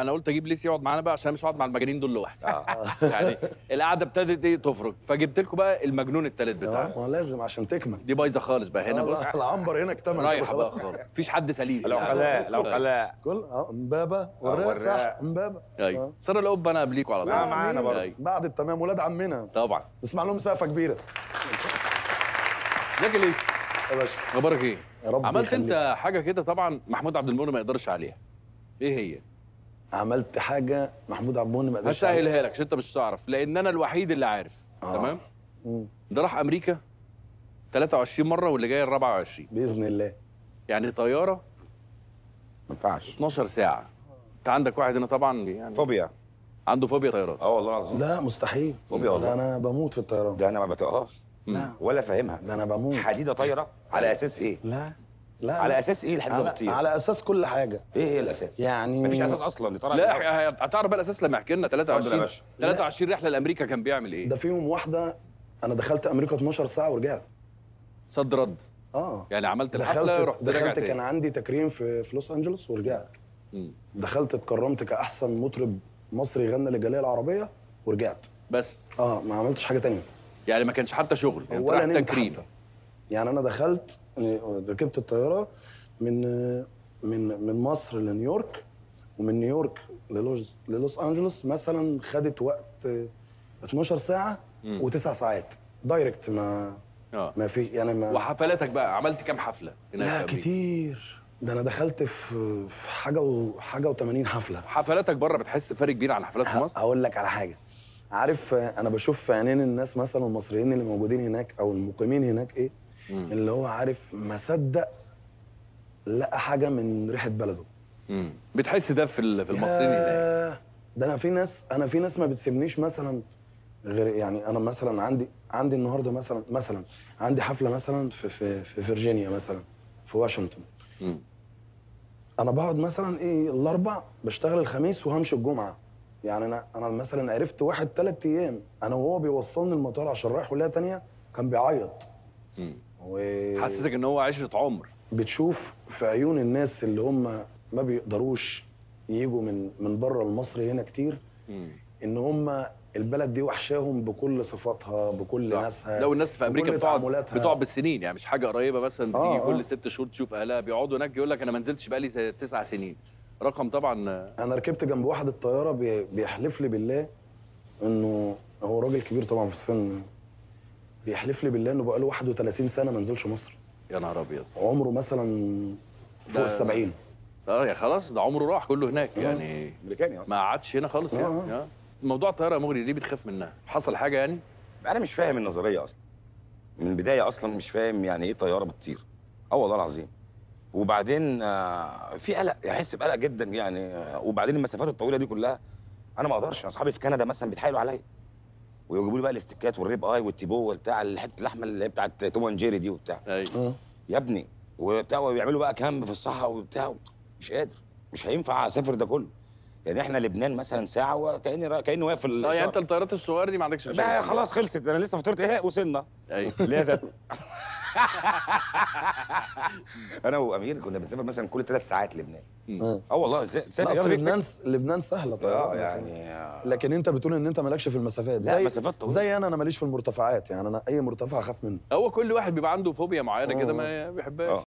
انا قلت اجيب ليسي يقعد معانا بقى عشان مش هقعد مع المجانين دول لوحدي آه. يعني القعده ابتدت ايه تفرج فجبت لكم بقى المجنون التالت بتاعه ما لازم عشان تكمل دي بايظه خالص بقى هنا آه، بص العنبر هنا اكتمل رايح بقى خالص مفيش حد سليم لو يعني. خلاء لو طيب. خلاء كل آه، امبابه آه، والراء صح امبابه ايوه صار القبه انا قبليكوا على طول معانا طيب. برضه بعد التمام ولاد عمنا طبعا نسمع لهم سقفه كبيره ازيك يا ليسي يا باشا اخبارك ايه؟ يا رب عملت انت حاجه كده طبعا محمود عبد المنعم ما يقدرش عليها ايه هي؟ عملت حاجه محمود عبد ما قدرش هسهلها لك عشان انت مش هتعرف لان انا الوحيد اللي عارف آه. تمام مم. ده راح امريكا 23 مره واللي جاي 24 باذن الله يعني طياره ما ينفعش 12 ساعه انت عندك واحد هنا طبعا يعني فوبيا عنده فوبيا طيارات اه والله العظيم لا مستحيل فوبيا والله ده انا بموت في الطيران ده انا ما آه. لا ولا فاهمها ده انا بموت حديده طايره على اساس ايه لا لا على اساس ايه الحاجه دي على اساس كل حاجه ايه هي الاساس يعني مفيش اساس اصلا طلع لا هتعرف بقى الاساس لما احكي لنا 23 23 رحله لامريكا كان بيعمل ايه ده فيهم واحده انا دخلت امريكا 12 ساعه ورجعت صد رد اه يعني عملت الحفله رحت دخلت كان عندي تكريم في في لوس انجلوس ورجعت مم. دخلت اتكرمت كاحسن مطرب مصري غنى للجاليه العربيه ورجعت بس اه ما عملتش حاجه تانية يعني ما كانش حتى شغل يعني ولا تكريم حتى. يعني انا دخلت ركبت الطياره من من من مصر لنيويورك ومن نيويورك للوس انجلوس مثلا خدت وقت 12 ساعه و9 ساعات دايركت ما آه. ما في يعني ما وحفلاتك بقى عملت كام حفله هناك لا كتير ده انا دخلت في في حاجه وحاجه و80 حفله حفلاتك بره بتحس فرق كبير عن حفلات في مصر هقول لك على حاجه عارف انا بشوف في عينين الناس مثلا المصريين اللي موجودين هناك او المقيمين هناك ايه مم. اللي هو عارف ما صدق لقى حاجه من ريحه بلده مم. بتحس ده في في المصريين هناك ده انا في ناس انا في ناس ما بتسيبنيش مثلا غير يعني انا مثلا عندي عندي النهارده مثلا مثلا عندي حفله مثلا في في, في فيرجينيا مثلا في واشنطن مم. انا بقعد مثلا ايه الاربع بشتغل الخميس وهمشي الجمعه يعني انا انا مثلا عرفت واحد ثلاث ايام انا وهو بيوصلني المطار عشان رايح ولايه ثانيه كان بيعيط و حسسك ان هو عشره عمر بتشوف في عيون الناس اللي هم ما بيقدروش يجوا من من بره المصر هنا كتير مم. ان هم البلد دي وحشاهم بكل صفاتها بكل صح. ناسها لو الناس في امريكا بتقعد بتقعد بالسنين يعني مش حاجه قريبه مثلا آه آه كل آه. ست شهور تشوف اهلها بيقعدوا هناك يقول لك انا ما نزلتش بقالي تسع سنين رقم طبعا انا ركبت جنب واحد الطياره بيحلف لي بالله انه هو راجل كبير طبعا في السن بيحلف لي بالله انه بقاله 31 سنه ما نزلش مصر يا نهار ابيض عمره مثلا فوق ال 70 اه يا خلاص ده عمره راح كله هناك آه. يعني امريكاني اصلا ما قعدش هنا خالص يعني آه. آه. آه. موضوع الطياره مغري دي بتخاف منها حصل حاجه يعني انا مش فاهم النظريه اصلا من البدايه اصلا مش فاهم يعني ايه طياره بتطير اه والله العظيم وبعدين في قلق يحس بقلق جدا يعني وبعدين المسافات الطويله دي كلها انا ما اقدرش اصحابي في كندا مثلا بيتحايلوا عليا ويجيبوا لي بقى الاستيكات والريب اي والتيبو وبتاع حته اللحمه اللي هي بتاعت توم اند جيري دي وبتاع أيوة. آه. يا ابني وبتاع وبيعملوا بقى كامب في الصحراء وبتاع مش قادر مش هينفع اسافر ده كله يعني احنا لبنان مثلا ساعه وكاني كاني واقف في اه يعني انت الطيارات الصغيره دي ما عندكش مشكله خلاص خلصت انا لسه فطرت ايه وصلنا ايوه لازم انا وامير كنا بنسافر مثلا كل ثلاث ساعات لبنان اه والله سافر لبنان لبنان سهله طيب آه، يعني آه. لكن انت بتقول ان انت مالكش في المسافات زي مسافات طويله زي انا انا ماليش في المرتفعات يعني انا اي مرتفع اخاف منه هو كل واحد بيبقى عنده فوبيا معينه كده ما بيحبهاش آه.